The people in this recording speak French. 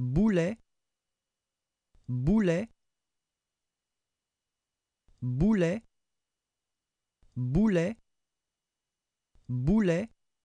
boulet boulet boulet boulet boulet